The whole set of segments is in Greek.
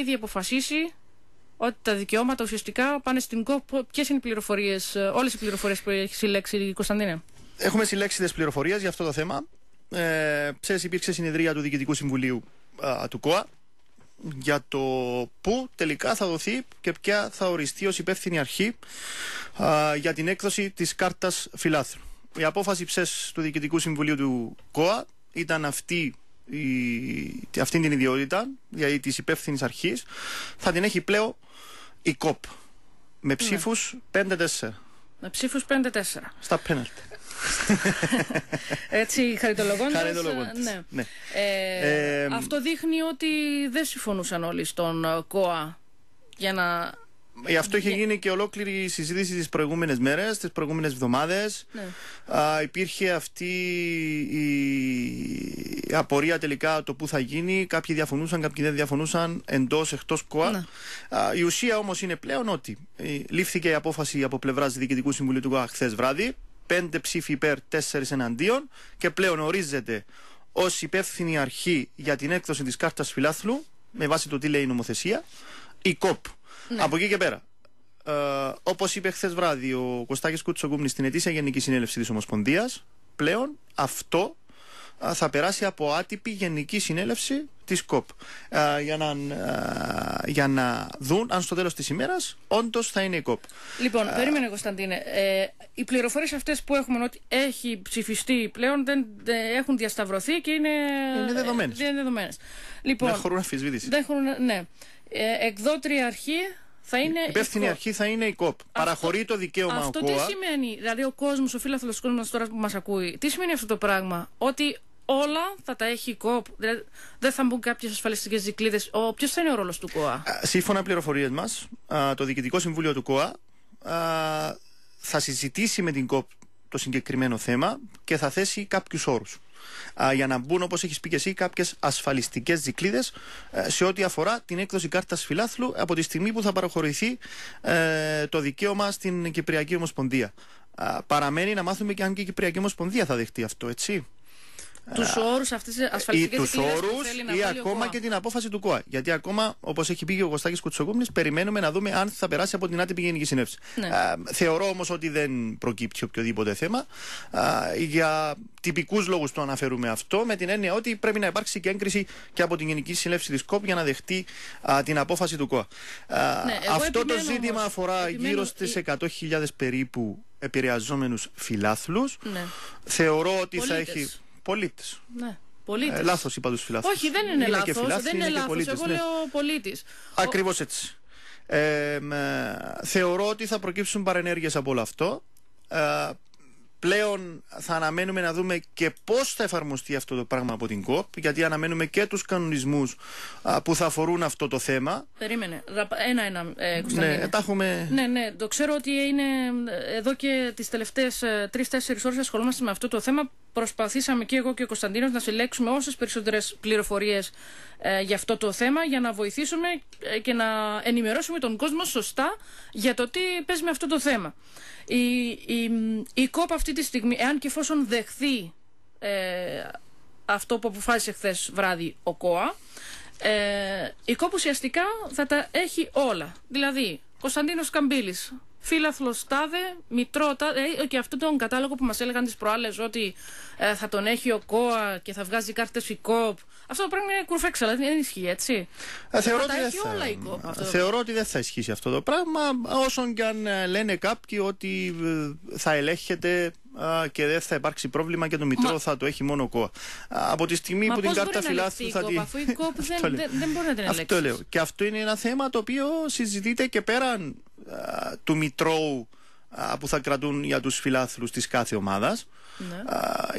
ήδη αποφασίσει ότι τα δικαιώματα ουσιαστικά πάνε στην ΚΟΠ. Ποιες είναι οι πληροφορίες, ε, όλες οι πληροφορίες που έχει συλλέξει η Κωνσταντίνα. Έχουμε συλλέξει τις πληροφορίες για αυτό το θέμα. Ε, ξέρεις, υπήρξε συνεδρία του Διοικητικού Συμβουλίου του ΚΟΑ για το πού τελικά θα δοθεί και ποια θα οριστεί ως υπεύθυνη αρχή για την έκδοση της κάρτας φυλάθρου. Η απόφαση ψες του Διοικητικού Συμβουλίου του ΚΟΑ ήταν αυτή η, αυτή την ιδιότητα, δηλαδή της υπεύθυνης αρχής, θα την έχει πλέον η ΚΟΠ. Με ναι. ψήφους 5-4. Με ψηφους 5 5-4. Στα πέναλτ. Έτσι, χαριτολογώντας Ναι. ναι. Ε, ε, αυτό δείχνει ότι δεν συμφωνούσαν όλοι στον ΚΟΑ για να Γι' ε, αυτό είχε ναι. γίνει και ολόκληρη η συζήτηση τις προηγούμενες μέρες, τις προηγούμενες εβδομάδες. Ναι. υπήρχε αυτή η απορία τελικά το που θα γίνει. Κάποιοι διαφωνούσαν, κάποιοι δεν διαφωνούσαν εντός εκτός ΚΟΑ. Ναι. η ουσία όμως είναι πλέον ότι ε, λήφθηκε η απόφαση από πλευράς Διοικητικού Συμβουλίου του ΚΟΑ χθες βράδυ. Πέντε ψήφοι υπέρ, τέσσερις εναντίον και πλέον ορίζεται ως υπεύθυνη αρχή για την έκδοση της κάρτας φιλάθλου με βάση το τι λέει η νομοθεσία η ΚΟΠ ναι. Από εκεί και πέρα. Ε, Όπως είπε χθες βράδυ ο Κωστάκης Κούτσογκούμνη στην ετήσια Γενική Συνέλευση της Ομοσπονδίας, πλέον αυτό ε, θα περάσει από άτυπη Γενική Συνέλευση της ΚΟΠ ε, για, να, ε, για να δουν αν στο τέλος της ημέρας, όντως θα είναι η ΚΟΠ. Λοιπόν, ε, περίμενε Κωνσταντίνε. Ε, οι πληροφορίες αυτές που έχουμε ότι έχει ψηφιστεί πλέον δεν, έχουν διασταυρωθεί και είναι, είναι δεδομένες. Δεν δεν λοιπόν, χωρούν αφισβήτηση. Δεν χωρούν, ναι. Ε, εκδότρια αρχή θα είναι. Η υπεύθυνη η αρχή θα είναι η ΚΟΠ. Παραχωρεί το δικαίωμα αυτό Αυτό τι σημαίνει, δηλαδή ο κόσμος, ο φίλαθλο κόσμος τώρα που μας ακούει, τι σημαίνει αυτό το πράγμα, Ότι όλα θα τα έχει η ΚΟΠ. Δηλαδή, δεν θα μπουν κάποιες ασφαλιστικές δικλείδες. Ποιος θα είναι ο ρόλος του ΚΟΑ. Σύμφωνα πληροφορίες μας, το Διοικητικό Συμβούλιο του ΚΟΑ θα συζητήσει με την ΚΟΠ το συγκεκριμένο θέμα και θα θέσει κάποιους όρους για να μπουν, όπως έχεις πει και εσύ, κάποιες ασφαλιστικές δικλείδε ε, σε ό,τι αφορά την έκδοση κάρτας φιλάθλου από τη στιγμή που θα παραχωρηθεί ε, το δικαίωμα στην Κυπριακή Ομοσπονδία. παραμένει να μάθουμε και αν και η Κυπριακή Ομοσπονδία θα δεχτεί αυτό, έτσι. Τους όρους αυτής της ασφαλιστικής Τους όρου ή ακόμα και την απόφαση του ΚΟΑ. Γιατί ακόμα, όπως έχει πει και ο Κωστάκης Κουτσοκούμνη, περιμένουμε να δούμε αν θα περάσει από την άτυπη Γενική Συνέλευση. Ναι. θεωρώ όμως ότι δεν προκύπτει οποιοδήποτε θέμα. για τυπικούς λόγους το αναφέρουμε αυτό, με την έννοια ότι πρέπει να υπάρξει και έγκριση και από την Γενική Συνέλευση της ΚΟΠ για να δεχτεί την απόφαση του ΚΟΑ. Ναι, αυτό το ζήτημα αφορά γύρω στι 100.000 περίπου επηρεαζόμενους φιλάθλους. Ναι. Θεωρώ ότι Πολίτες. θα έχει πολίτης. Ναι. Ε, πολίτης. Ε, λάθος είπα τους φιλάθλους. Όχι, δεν είναι, είναι λάθο. Δεν είναι λάθο. Εγώ ναι. λέω πολίτης. Ακριβώς έτσι. Ε, ε, θεωρώ ότι θα προκύψουν παρενέργειες από όλο αυτό. Ε, πλέον θα αναμένουμε να δούμε και πώς θα εφαρμοστεί αυτό το πράγμα από την ΚΟΠ, γιατί αναμένουμε και τους κανονισμούς που θα αφορούν αυτό το θέμα. Περίμενε. Ένα-ένα, ε, ναι, ε, τα έχουμε... ναι, ναι, το ξέρω ότι είναι εδώ και τις τελευταιες τρει τρει-τέσσερι ώρες ασχολούμαστε με αυτό το θέμα προσπαθήσαμε και εγώ και ο Κωνσταντίνος να συλλέξουμε όσες περισσότερες πληροφορίες ε, για αυτό το θέμα για να βοηθήσουμε ε, και να ενημερώσουμε τον κόσμο σωστά για το τι παίζει με αυτό το θέμα. Η, η, η ΚΟΠ αυτή τη στιγμή, εάν και εφόσον δεχθεί ε, αυτό που αποφάσισε χθες βράδυ ο ΚΟΑ, ε, η ΚΟΠ ουσιαστικά θα τα έχει όλα. Δηλαδή, Κωνσταντίνος Καμπύλης φίλαθλο τάδε, μητρώτα. Ε, ε, και αυτόν τον κατάλογο που μας έλεγαν τις προάλλες ότι ε, θα τον έχει ο ΚΟΑ και θα βγάζει κάρτες η ΚΟΠ. Αυτό το πράγμα είναι κουρφέξα, αλλά δεν ισχύει έτσι. Ε, θεωρώ, ότι δεν θα... όλα η ΚΟΠ, θεωρώ ότι δεν θα ισχύσει αυτό το πράγμα, όσον και αν ε, λένε κάποιοι ότι θα ελέγχεται και δεν θα υπάρξει πρόβλημα και το μητρό θα το έχει μόνο ΚΟΑ. Από τη στιγμή που την κάρτα φυλάθου θα την. Αφού η μπορεί να την ελέγξει. Αυτό Και αυτό είναι ένα θέμα το οποίο συζητείται και πέραν του Μητρώου που θα κρατούν για τους φιλάθλους της κάθε ομάδας ναι.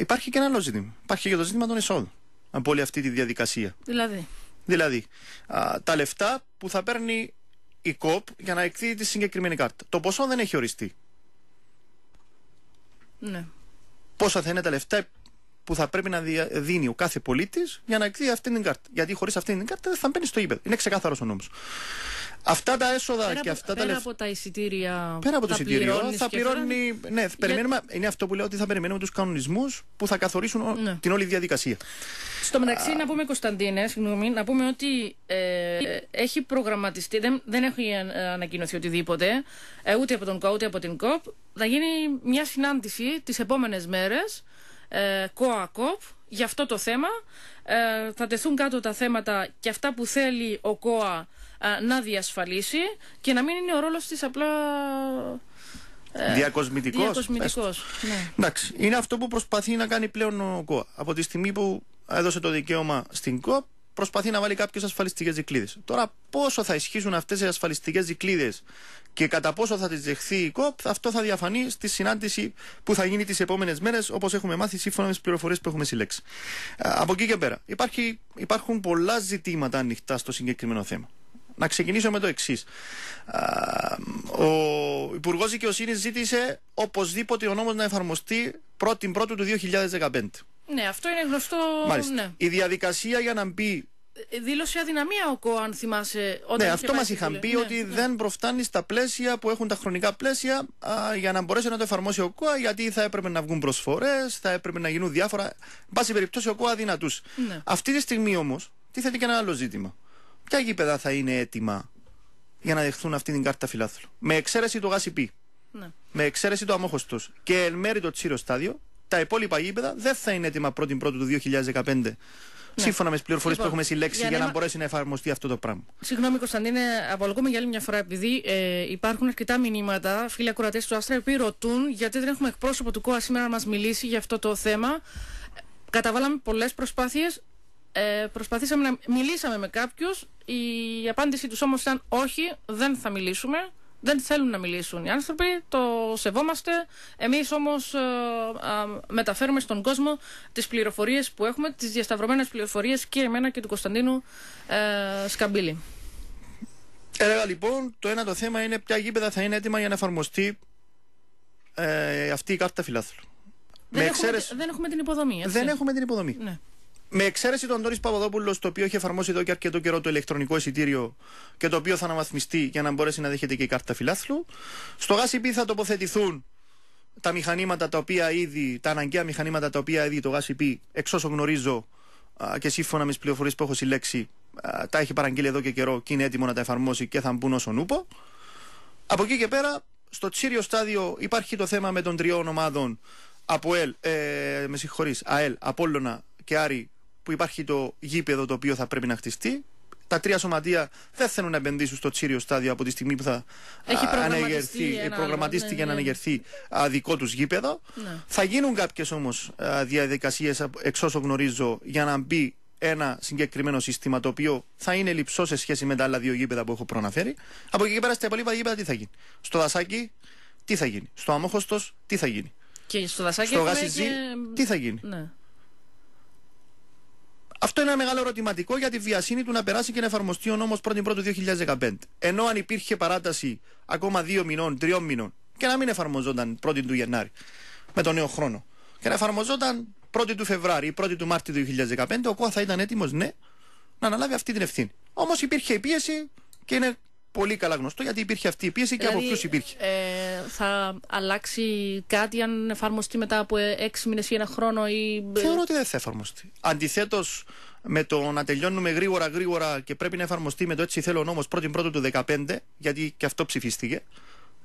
υπάρχει και ένα άλλο ζήτημα υπάρχει και το ζήτημα των εσόδων από όλη αυτή τη διαδικασία δηλαδή, δηλαδή τα λεφτά που θα παίρνει η ΚΟΠ για να εκδίδει τη συγκεκριμένη κάρτα το ποσό δεν έχει οριστεί ναι. πόσα θα είναι τα λεφτά που θα πρέπει να δίνει ο κάθε πολίτης για να εκδίδει αυτήν την κάρτα. Γιατί χωρίς αυτή την κάρτα δεν θα μπαίνει στο ύπεδο. Είναι ξεκάθαρος ο νόμος. Αυτά τα έσοδα και αυτά τα λεφτά. Πέρα από τα εισιτήρια. Πέρα από το εισιτήριο. Θα πληρώνει. Ναι, περιμένουμε, είναι αυτό που λέω ότι θα περιμένουμε τους κανονισμούς που θα καθορίσουν ναι. την όλη διαδικασία. Στο μεταξύ, να πούμε, Κωνσταντίνε, συγγνώμη, να πούμε ότι ε, έχει προγραμματιστεί, δεν, δεν έχει ανακοινωθεί οτιδήποτε, ε, ούτε από τον ΚΟΑ ούτε από την ΚΟΠ. Θα γίνει μια συνάντηση τις επόμενες μέρες ε, ΚΟΑΚΟΠ για αυτό το θέμα. Ε, θα τεθούν κάτω τα θέματα και αυτά που θέλει ο ΚΟΑ ε, να διασφαλίσει και να μην είναι ο ρόλος της απλά... Ε, διακοσμητικός. ναι. Εντάξει, είναι αυτό που προσπαθεί να κάνει πλέον ο ΚΟΑ. Από τη στιγμή που έδωσε το δικαίωμα στην ΚΟΑ προσπαθεί να βάλει κάποιες ασφαλιστικές δικλείδε. Τώρα, πόσο θα ισχύσουν αυτές οι ασφαλιστικές δικλείδε και κατά πόσο θα τις δεχθεί η ΚΟΠ, αυτό θα διαφανεί στη συνάντηση που θα γίνει τις επόμενες μέρες, όπως έχουμε μάθει σύμφωνα με τις πληροφορίες που έχουμε συλλέξει. Ε, από εκεί και πέρα, υπάρχει, υπάρχουν πολλά ζητήματα ανοιχτά στο συγκεκριμένο θέμα. Να ξεκινήσω με το εξής. Ο Υπουργός Δικαιοσύνης ζήτησε οπωσδήποτε ο νόμος να εφαρμοστεί 1η του 2015. Ναι, αυτό είναι γνωστό. Ναι. Η διαδικασία για να μπει ε, δήλωσε αδυναμία ο ΚΟΑ αν θυμάσαι. ναι, αυτό μα είχαν πει ναι, ότι ναι. δεν προφτάνει στα πλαίσια που έχουν τα χρονικά πλαίσια για να μπορέσει να το εφαρμόσει ο ΚΟΑ, γιατί θα έπρεπε να βγουν προσφορές, θα έπρεπε να γίνουν διάφορα. Εν πάση περιπτώσει, ο ΚΟΑ δυνατού. Ναι. Αυτή τη στιγμή όμως τίθεται και ένα άλλο ζήτημα. Ποια γήπεδα θα είναι έτοιμα για να δεχθούν αυτή την κάρτα φιλάθλου. Με εξαίρεση το ΓΑΣΥΠΗ. Ναι. Με εξαίρεση το αμόχωστος και εν μέρη το τσίρο στάδιο, τα υπόλοιπα γήπεδα δεν θα είναι έτοιμα πρώτη του 2015. Ναι. Σύμφωνα με τις πληροφορίες που λοιπόν, έχουμε συλλέξει για, να μπορέσει να εφαρμοστεί αυτό το πράγμα. Συγγνώμη, Κωνσταντίνε, απολογούμε για άλλη μια φορά, επειδή ε, υπάρχουν αρκετά μηνύματα, φίλοι ακροατές του Άστρα, οι οποίοι ρωτούν γιατί δεν έχουμε εκπρόσωπο του ΚΟΑ σήμερα να μας μιλήσει για αυτό το θέμα. Καταβάλαμε πολλές προσπάθειες. Ε, προσπαθήσαμε να μιλήσαμε με κάποιους. Η απάντησή τους όμως ήταν όχι, δεν θα μιλήσουμε δεν θέλουν να μιλήσουν οι άνθρωποι, το σεβόμαστε. Εμείς όμως ε, ε, μεταφέρουμε στον κόσμο τις πληροφορίες που έχουμε, τις διασταυρωμένες πληροφορίες και εμένα και του Κωνσταντίνου ε, Σκαμπίλη. Έλεγα λοιπόν, το ένα το θέμα είναι ποια γήπεδα θα είναι έτοιμα για να εφαρμοστεί αυτή η κάρτα φιλάθλου. Δεν, έχουμε, δεν την υποδομή. Δεν έχουμε την υποδομή. Ναι. Με εξαίρεση τον Αντώνης Παπαδόπουλος, το οποίο έχει εφαρμόσει εδώ και αρκετό καιρό το ηλεκτρονικό εισιτήριο και το οποίο θα αναβαθμιστεί για να μπορέσει να δέχεται και η κάρτα φιλάθλου. Στο ΓΑΣΥΠΗ θα τοποθετηθούν τα μηχανήματα τα οποία ήδη, τα αναγκαία μηχανήματα τα οποία ήδη το ΓΑΣΥΠΗ, εξ όσων γνωρίζω και σύμφωνα με τις πληροφορίες που έχω συλλέξει, τα έχει παραγγείλει εδώ και καιρό και είναι έτοιμο να τα εφαρμόσει και θα μπουν όσο νούπο. Από εκεί και πέρα, στο τσίριο στάδιο υπάρχει το θέμα με των τριών ομάδων ΑΕΛ, ε, Απόλλωνα και Άρη που υπάρχει το γήπεδο το οποίο θα πρέπει να χτιστεί. Τα τρία σωματεία δεν θέλουν να επενδύσουν στο τσίριο στάδιο από τη στιγμή που θα Έχει προγραμματιστεί, ένα, προγραμματίστηκε ναι, να ναι. ανεγερθεί δικό τους γήπεδο. Ναι. Θα γίνουν κάποιες όμως διαδικασίε, εξ γνωρίζω, για να μπει ένα συγκεκριμένο σύστημα το οποίο θα είναι λυψό σε σχέση με τα άλλα δύο γήπεδα που έχω προαναφέρει. Από εκεί και πέρα στα υπόλοιπα γήπεδα τι θα γίνει. Στο Δασάκι τι θα γίνει. Στο Αμόχωστος τι θα γίνει. Και στο Δασάκι τι θα γίνει. Ναι. Αυτό είναι ένα μεγάλο ερωτηματικό για τη βιασύνη του να περάσει και να εφαρμοστεί ο νόμος 1η Πρώτου 2015. Ενώ αν υπήρχε παράταση ακόμα δύο μηνών, τριών μηνών, και να μην εφαρμοζόταν 1η του Γενάρη με τον νέο χρόνο, και να εφαρμοζόταν 1η του φεβραρη η ή 1η του Μάρτη 2015, ο ΚΟΑ θα ήταν έτοιμος, ναι, να αναλάβει αυτή την ευθύνη. Όμως υπήρχε η πίεση και είναι πολύ καλά γνωστό γιατί υπήρχε αυτή η πίεση και από δηλαδή, ποιους υπήρχε. Ε, θα αλλάξει κάτι αν εφαρμοστεί μετά από έξι μήνες ή ένα χρόνο, ή. Θεωρώ ότι δεν θα εφαρμοστεί. Αντιθέτως, με το να τελειώνουμε γρήγορα γρήγορα και πρέπει να εφαρμοστεί με το έτσι θέλω πρώτη πρώτη του 2015, γιατί και αυτό ψηφίστηκε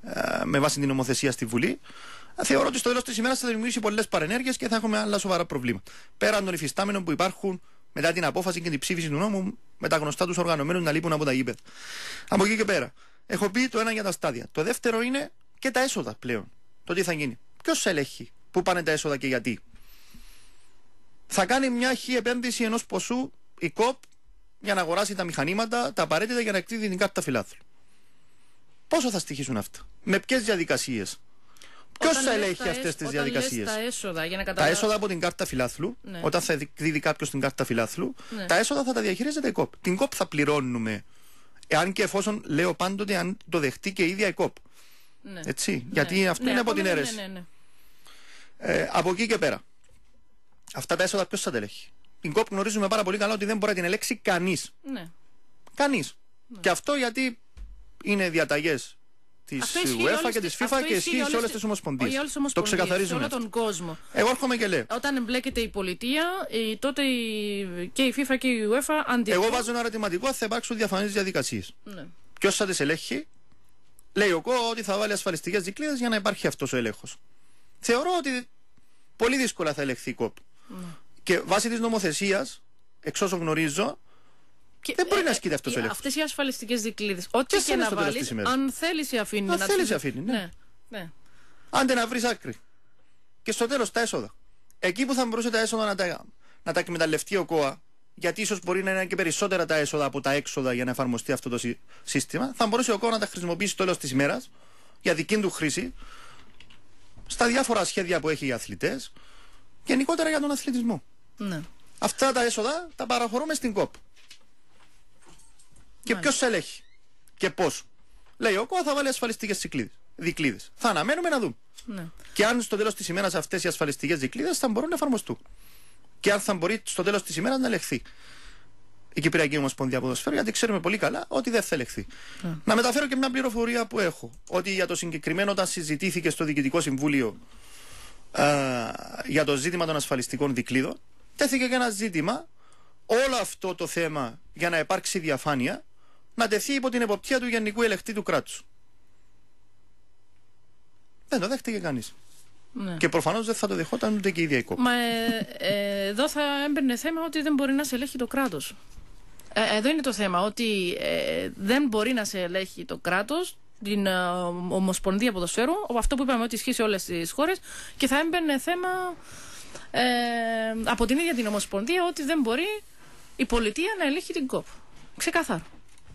ε, με βάση την νομοθεσία στη Βουλή. Θεωρώ ότι στο τέλος της ημέρας θα δημιουργήσει πολλές παρενέργειες και θα έχουμε άλλα σοβαρά προβλήματα. Πέραν των υφιστάμενων που υπάρχουν μετά την απόφαση και την ψήφιση του νόμου, με τα γνωστά τους οργανωμένους να λείπουν από τα γήπεδα. Από εκεί και πέρα. Έχω πει το ένα για τα στάδια. Το δεύτερο είναι και τα έσοδα πλέον. Το τι θα γίνει. Ποιος ελέγχει, πού πάνε τα έσοδα και γιατί. Θα κάνει μια χι επένδυση ενός ποσού η ΚΟΠ για να αγοράσει τα μηχανήματα, τα απαραίτητα για να εκδίδει την κάρτα φιλάθλου. Πόσο θα στοιχήσουν αυτά, με ποιες διαδικασίες, Ποιος θα ελέγχει αυτέ τι διαδικασίες. Τα έσοδα από την κάρτα φιλάθλου, ναι. όταν θα εκδίδει κάποιος την κάρτα φιλάθλου, ναι. τα έσοδα θα τα διαχειρίζεται η ΚΟΠ. Την ΚΟΠ θα πληρώνουμε. Εάν και εφόσον λέω πάντοτε αν το δεχτεί και η ίδια η ΚΟΠ. Ναι. Έτσι, ναι. γιατί αυτό ναι, είναι από την ναι, αίρεση. Ε, από εκεί και πέρα. Αυτά τα έσοδα ποιος θα τα ελέγχει. Την ΚΟΠ γνωρίζουμε πάρα πολύ καλά ότι δεν μπορεί να την ελέγξει κανείς. Ναι. Κανείς. Και αυτό γιατί είναι διαταγές της UEFA και της FIFA και ισχύει σε όλες τι ομοσπονδίε. Το ξεκαθαρίζουμε. Σε όλο τον κόσμο. Εγώ έρχομαι και λέω. Όταν εμπλέκεται η πολιτεία, τότε και η FIFA και η UEFA αντιδρούν. Εγώ βάζω ένα ερωτηματικό, θα υπάρξουν διαφανείς διαδικασίες. Ναι. Ποιος θα τις ελέγχει, λέει ο ΚΟ ότι θα βάλει ασφαλιστικές δικλείδες για να υπάρχει αυτός ο έλεγχο. Θεωρώ ότι πολύ δύσκολα θα ελεγχθεί η ΚΟΠ. Ναι. Και βάσει της νομοθεσίας, εξ όσων γνωρίζω, δεν μπορεί ε, να ε, ασκείται αυτός ο ε, έλεγχο. Αυτές οι ασφαλιστικές δικλείδες, ό,τι και να βάλει, αν θέλεις, αφήνει. Αν θέλει, αφήνει. Ναι. αφήνει ναι. ναι. Άντε να βρεις άκρη. Και στο τέλος τα έσοδα. Εκεί που θα μπορούσε τα έσοδα να τα, να τα εκμεταλλευτεί ο ΚΟΑ, γιατί ίσως μπορεί να είναι και περισσότερα τα έσοδα από τα έξοδα για να εφαρμοστεί αυτό το σύστημα, θα μπορούσε ο κόμμα να τα χρησιμοποιήσει το τέλος της ημέρας για δική του χρήση στα διάφορα σχέδια που έχει για αθλητές, γενικότερα για τον αθλητισμό. Ναι. Αυτά τα έσοδα τα παραχωρούμε στην ΚΟΠ. Και ποιος ελέγχει και πώς. Λέει ο ΚΟΑ θα βάλει ασφαλιστικές δικλείδες. Θα αναμένουμε να δούμε. Ναι. Και αν στο τέλος της ημέρας αυτές οι ασφαλιστικές δικλείδες θα μπορούν να εφαρμοστούν και αν θα μπορεί στο τέλος της ημέρας να ελεγχθεί η Κυπριακή Ομοσπονδία Ποδοσφαίρου, γιατί ξέρουμε πολύ καλά ότι δεν θα ελεγχθεί. Ναι. Να μεταφέρω και μια πληροφορία που έχω. Ότι για το συγκεκριμένο, όταν συζητήθηκε στο Διοικητικό Συμβούλιο α, για το ζήτημα των ασφαλιστικών δικλείδων, τέθηκε και ένα ζήτημα όλο αυτό το θέμα για να υπάρξει διαφάνεια να τεθεί υπό την εποπτεία του Γενικού Ελεκτή του Κράτους. Δεν το δέχτηκε κανείς. Ναι. Και προφανώς δεν θα το δεχόταν ούτε και η ίδια η κόπη. Μα ε, ε, εδώ θα έμπαινε θέμα ότι δεν μπορεί να σε ελέγχει το κράτος. Ε, εδώ είναι το θέμα, ότι ε, δεν μπορεί να σε ελέγχει το κράτος, την ε, Ομοσπονδία Ποδοσφαίρου, αυτό που είπαμε ότι ισχύει σε όλες τις χώρες, και θα έμπαινε θέμα ε, από την ίδια την Ομοσπονδία ότι δεν μπορεί η πολιτεία να ελέγχει την ΚΟΠ. Ξεκάθαρο.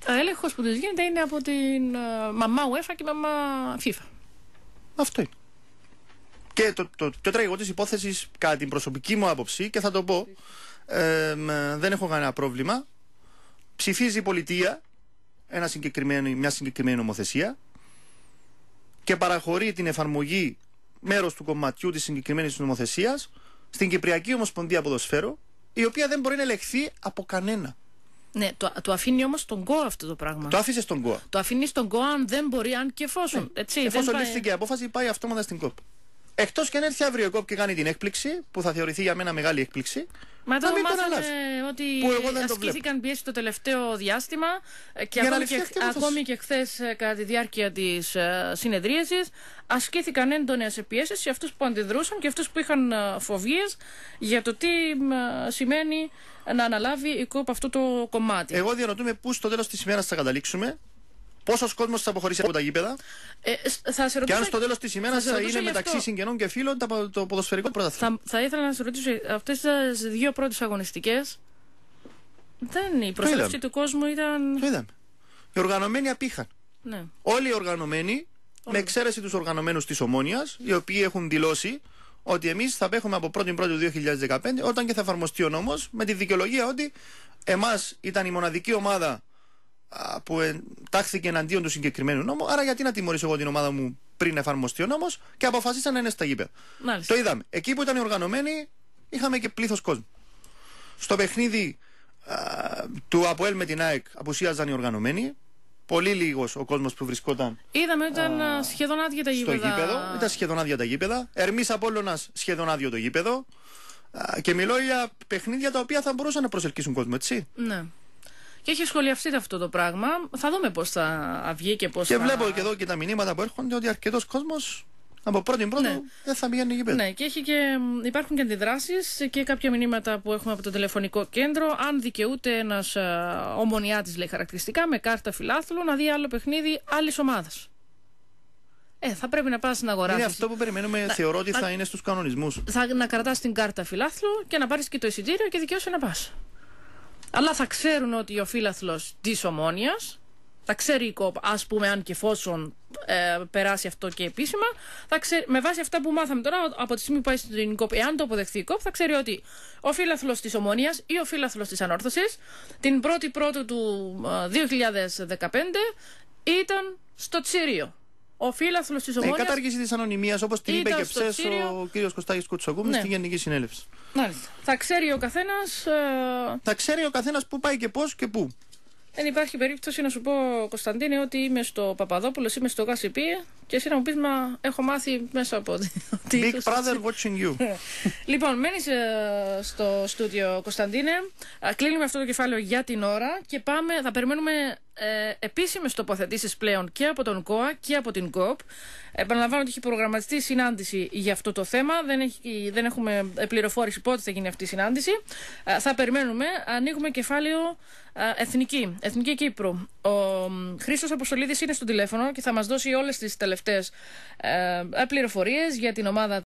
Ο έλεγχος που της γίνεται είναι από την μαμά UEFA και μαμά FIFA. Αυτό είναι. Και το, το, το τραγικό της υπόθεσης, κατά την προσωπική μου άποψη, και θα το πω, ε, δεν έχω κανένα πρόβλημα. Ψηφίζει η πολιτεία ένα συγκεκριμένο, μια συγκεκριμένη νομοθεσία και παραχωρεί την εφαρμογή μέρος του κομματιού της συγκεκριμένης νομοθεσίας στην Κυπριακή Ομοσπονδία Ποδοσφαίρου η οποία δεν μπορεί να ελεγχθεί από κανένα. Ναι, το, το αφήνει όμως στον ΚΟΑ αυτό το πράγμα. Το άφησε στον ΚΟΑ. Το αφήνει στον ΚΟΑ αν δεν μπορεί, αν και εφόσον. Ναι. Έτσι, εφόσον λύθηκε η απόφαση, πάει αυτόματα στην ΚΟΠ. Εκτός και αν έρθει αύριο η ΚΟΠ και κάνει την έκπληξη, που θα θεωρηθεί για μένα μεγάλη έκπληξη. Μα το μάθαμε ότι ασκήθηκαν το πιέσει το τελευταίο διάστημα ε, και, ακόμη και, ακόμη και χθες ε, κατά τη διάρκεια της ε, συνεδρίασης ασκήθηκαν έντονες πιέσεις σε αυτούς που αντιδρούσαν και αυτούς που είχαν φοβίες για το τι σημαίνει να αναλάβει η ΚΟΠ αυτό το κομμάτι. Εγώ διαρωτούμε πού στο τέλος της ημέρας θα καταλήξουμε Πόσος κόσμος θα αποχωρήσει από τα γήπεδα. Ε, θα σε ρωτήσω... Και αν στο τέλος της ημέρας θα, θα είναι μεταξύ συγγενών και φίλων το ποδοσφαιρικό πρωταθλήμα. Θα, θα ήθελα να σα ρωτήσω, αυτές τις δύο πρώτες αγωνιστικές. Δεν, η προσέλευση του κόσμου ήταν. Το είδαμε. Οι οργανωμένοι απήχαν. Ναι. Όλοι οι οργανωμένοι, Όλοι. με εξαίρεση τους οργανωμένους της Ομόνιας, οι οποίοι έχουν δηλώσει ότι εμείς θα απέχουμε από 1η του 2015, όταν και θα εφαρμοστεί ο νόμος, με τη δικαιολογία ότι εμάς ήταν η μοναδική ομάδα που εντάχθηκε εναντίον του συγκεκριμένου νόμου. Άρα, γιατί να τιμωρήσω εγώ την ομάδα μου πριν εφαρμοστεί ο νόμος και αποφασίσαν να είναι στα γήπεδα. Το είδαμε. Εκεί που ήταν οι οργανωμένοι, είχαμε και πλήθος κόσμου. Στο παιχνίδι του Αποέλ με την ΑΕΚ απουσίαζαν οι οργανωμένοι. Πολύ λίγος ο κόσμος που βρισκόταν. Είδαμε ότι ήταν σχεδόν άδεια τα γήπεδα. Στο γήπεδο. Ήταν σχεδόν άδεια τα γήπεδα. Ερμής Απόλωνα σχεδόν άδειο το γήπεδο. και μιλώ για παιχνίδια τα οποία θα μπορούσαν να προσελκύσουν κόσμο, έτσι. Ναι. Και έχει σχολιαστεί αυτό το πράγμα. Θα δούμε πώς θα βγει και πώς θα. Και βλέπω και εδώ και τα μηνύματα που έρχονται ότι αρκετός κόσμος από πρώτη πρώτη ναι. δεν θα πηγαίνει εκεί πέρα. Ναι, και, έχει και υπάρχουν και αντιδράσεις και κάποια μηνύματα που έχουμε από το τηλεφωνικό κέντρο. Αν δικαιούται ένας ε, ομονιάτης, λέει χαρακτηριστικά, με κάρτα φιλάθλου να δει άλλο παιχνίδι άλλης ομάδας. Ε, θα πρέπει να πας στην αγορά. Είναι αυτό που περιμένουμε, να, θεωρώ ότι θα είναι στους κανονισμούς. Θα να κρατάς την κάρτα φιλάθλου και να πάρεις και το εισιτήριο και δικαιώσει να πας. Αλλά θα ξέρουν ότι ο φύλαθλος της ομόνιας, θα ξέρει η ΚΟΠ, ας πούμε, αν και εφόσον ε, περάσει αυτό και επίσημα, θα ξέρει, με βάση αυτά που μάθαμε τώρα, από τη στιγμή που πάει στην ΚΟΠ, εάν το αποδεχθεί η ΚΟΠ, θα ξέρει ότι ο φύλαθλο της ομόνιας ή ο φύλαθλο της ανόρθωσης, την 1η η του 2015, ε, ήταν στο Τσίριο. Ο φίλαθλο τη Η κατάργηση της ανωνυμίας, όπως την είπε και ψε ο κ. Κωστάκη Κουτσοκούμη ναι. στη Γενική Συνέλευση. Μάλιστα. Θα ξέρει ο καθένας. Θα ε, ξέρει ο καθένας πού πάει και πώς και πού. Δεν υπάρχει περίπτωση να σου πω, Κωνσταντίνε, ότι είμαι στο Παπαδόπουλος, είμαι στο Γασιπίε και εσύ να μου πεις, μα έχω μάθει μέσα από ότι. Big brother watching you. λοιπόν, μένεις ε, στο στούντιο Κωνσταντίνε. Κλείνουμε αυτό το κεφάλαιο για την ώρα και πάμε, θα περιμένουμε ε, επίσημες τοποθετήσεις πλέον και από τον ΚΟΑ και από την ΚΟΠ. Επαναλαμβάνω ότι έχει προγραμματιστεί συνάντηση για αυτό το θέμα. Δεν, έχει, δεν έχουμε ε, πληροφόρηση πότε θα γίνει αυτή η συνάντηση. θα περιμένουμε. Ανοίγουμε κεφάλαιο Εθνική, Εθνική Κύπρου. Ο Χρήστος Αποστολίδης είναι στο τηλέφωνο και θα μας δώσει όλες τις τελευταίες τελευταίε πληροφορίες για την ομάδα